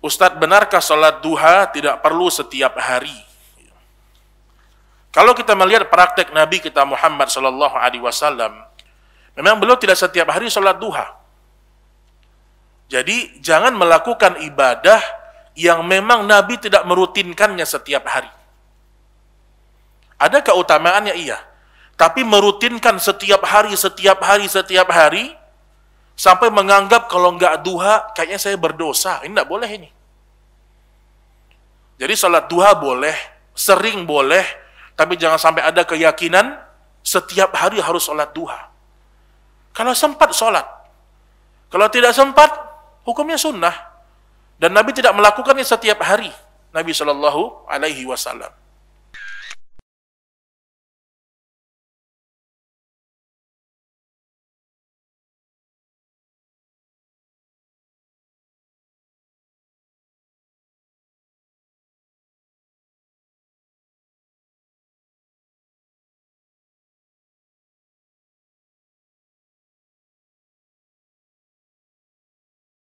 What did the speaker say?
Ustadz benarkah sholat duha tidak perlu setiap hari? Kalau kita melihat praktek Nabi kita Muhammad Shallallahu Alaihi Wasallam, memang beliau tidak setiap hari sholat duha. Jadi jangan melakukan ibadah yang memang Nabi tidak merutinkannya setiap hari. Ada keutamaannya iya, tapi merutinkan setiap hari, setiap hari, setiap hari, Sampai menganggap kalau nggak duha, kayaknya saya berdosa. Ini nggak boleh ini. Jadi salat duha boleh, sering boleh, tapi jangan sampai ada keyakinan setiap hari harus sholat duha. Kalau sempat sholat. Kalau tidak sempat, hukumnya sunnah. Dan Nabi tidak melakukannya setiap hari. Nabi Shallallahu Alaihi Wasallam.